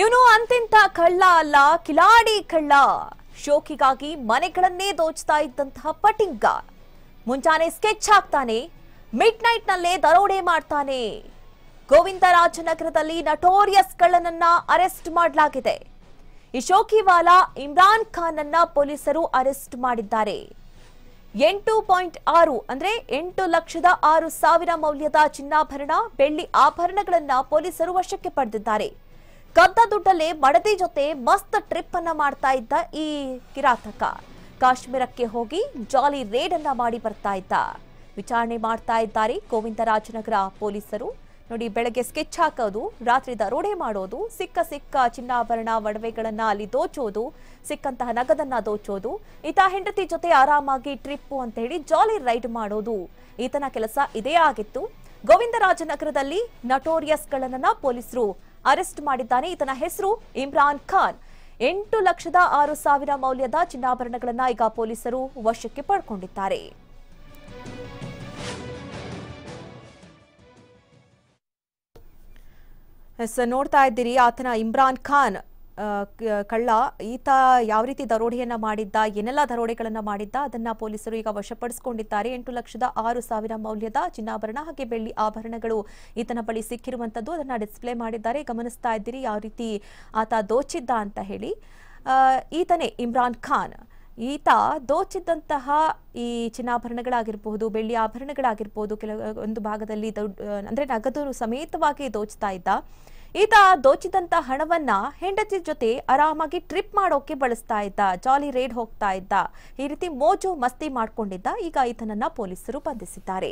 ಇವನು ಅಂತಿಂತ ಕಳ್ಳ ಅಲ್ಲ ಕಿಲಾಡಿ ಕಳ್ಳ ಶೋಕಿಗಾಗಿ ಮನೆಗಳನ್ನೇ ದೋಚ್ತಾ ಇದ್ದಂತಹ ಪಟಿಂಗ ಮುಂಜಾನೆ ಸ್ಕೆಚ್ ಹಾಕ್ತಾನೆ ಮಿಡ್ ನೈಟ್ ನಲ್ಲೇ ದರೋಡೆ ಮಾಡ್ತಾನೆ ಗೋವಿಂದರಾಜನಗರದಲ್ಲಿ ನಟೋರಿಯಸ್ ಕಳ್ಳನನ್ನ ಅರೆಸ್ಟ್ ಮಾಡಲಾಗಿದೆ ಈ ಶೋಕಿವಾಲಾ ಇಮ್ರಾನ್ ಖಾನ್ ಅನ್ನ ಪೊಲೀಸರು ಅರೆಸ್ಟ್ ಮಾಡಿದ್ದಾರೆ ಎಂಟು ಪಾಯಿಂಟ್ ಆರು ಅಂದ್ರೆ ಎಂಟು ಲಕ್ಷದ ಆರು ಸಾವಿರ ಮೌಲ್ಯದ ಚಿನ್ನಾಭರಣ ಬೆಳ್ಳಿ ಆಭರಣಗಳನ್ನ ಪೊಲೀಸರು ವಶಕ್ಕೆ ಪಡೆದಿದ್ದಾರೆ ಕದ್ದ ದುಡ್ಡಲ್ಲೇ ಮಡದಿ ಜೊತೆ ಮಸ್ತ್ ಟ್ರಿಪ್ ಅನ್ನ ಮಾಡ್ತಾ ಇದ್ದ ಈ ಕಿರಾತಕ ಕಾಶ್ಮೀರಕ್ಕೆ ಹೋಗಿ ಜಾಲಿ ರೇಡ್ ಅನ್ನ ಮಾಡಿ ಬರ್ತಾ ಇದ್ದ ವಿಚಾರಣೆ ಮಾಡ್ತಾ ಇದ್ದಾರೆ ಗೋವಿಂದರಾಜನಗರ ಪೊಲೀಸರು ನೋಡಿ ಬೆಳಗ್ಗೆ ಸ್ಕೆಚ್ ಹಾಕೋದು ರಾತ್ರಿ ದರೋಡೆ ಮಾಡೋದು ಸಿಕ್ಕ ಸಿಕ್ಕ ಚಿನ್ನಾಭರಣ ಒಡವೆಗಳನ್ನ ಅಲ್ಲಿ ದೋಚೋದು ಸಿಕ್ಕಂತಹ ನಗದನ್ನ ದೋಚೋದು ಈತ ಹೆಂಡತಿ ಜೊತೆ ಆರಾಮಾಗಿ ಟ್ರಿಪ್ ಅಂತ ಹೇಳಿ ಜಾಲಿ ರೈಡ್ ಮಾಡೋದು ಈತನ ಕೆಲಸ ಇದೇ ಆಗಿತ್ತು ಗೋವಿಂದರಾಜನಗರದಲ್ಲಿ ನಟೋರಿಯಸ್ಗಳನ್ನ ಪೊಲೀಸರು ಅರೆಸ್ಟ್ ಮಾಡಿದ್ದಾನೆ ಈತನ ಹೆಸರು ಇಮ್ರಾನ್ ಖಾನ್ ಎಂಟು ಲಕ್ಷದ ಆರು ಸಾವಿರ ಮೌಲ್ಯದ ಚಿನ್ನಾಭರಣಗಳನ್ನು ಈಗ ಪೊಲೀಸರು ವಶಕ್ಕೆ ಪಡ್ಕೊಂಡಿದ್ದಾರೆ ನೋಡ್ತಾ ಇದ್ದೀರಿ ಆತನ ಇಮ್ರಾನ್ ಖಾನ್ ಕಳ್ಳ ಈತ ಯಾವ ರೀತಿ ದರೋಡೆಯನ್ನ ಮಾಡಿದ್ದ ಏನೆಲ್ಲ ದರೋಡೆಗಳನ್ನ ಮಾಡಿದ್ದ ಅದನ್ನ ಪೊಲೀಸರು ಈಗ ವಶಪಡಿಸಿಕೊಂಡಿದ್ದಾರೆ ಎಂಟು ಲಕ್ಷದ ಆರು ಸಾವಿರ ಮೌಲ್ಯದ ಚಿನ್ನಾಭರಣ ಹಾಗೆ ಬೆಳ್ಳಿ ಆಭರಣಗಳು ಈತನ ಬಳಿ ಸಿಕ್ಕಿರುವಂತದ್ದು ಅದನ್ನ ಡಿಸ್ಪ್ಲೇ ಮಾಡಿದ್ದಾರೆ ಗಮನಿಸ್ತಾ ಇದ್ದೀರಿ ಯಾವ ರೀತಿ ಆತ ದೋಚಿದ್ದ ಅಂತ ಹೇಳಿ ಈತನೇ ಇಮ್ರಾನ್ ಖಾನ್ ಈತ ದೋಚಿದ್ದಂತಹ ಈ ಚಿನ್ನಾಭರಣಗಳಾಗಿರ್ಬಹುದು ಬೆಳ್ಳಿ ಆಭರಣಗಳಾಗಿರ್ಬೋದು ಕೆಲ ಒಂದು ಭಾಗದಲ್ಲಿ ದೊಡ್ಡ ಅಂದರೆ ನಗದು ಸಮೇತವಾಗಿ ದೋಚ್ತಾ ಇದ್ದ ಈತ ದೋಚಿದಂತ ಹಣವನ್ನ ಹೆಂಡತಿ ಜೊತೆ ಆರಾಮಾಗಿ ಟ್ರಿಪ್ ಮಾಡೋಕೆ ಬಳಸ್ತಾ ಇದ್ದ ಜಾಲಿ ರೇಡ್ ಹೋಗ್ತಾ ಇದ್ದ ಈ ರೀತಿ ಮೋಜು ಮಸ್ತಿ ಮಾಡ್ಕೊಂಡಿದ್ದ ಈಗ ಈತನನ್ನ ಪೊಲೀಸರು ಬಂಧಿಸಿದ್ದಾರೆ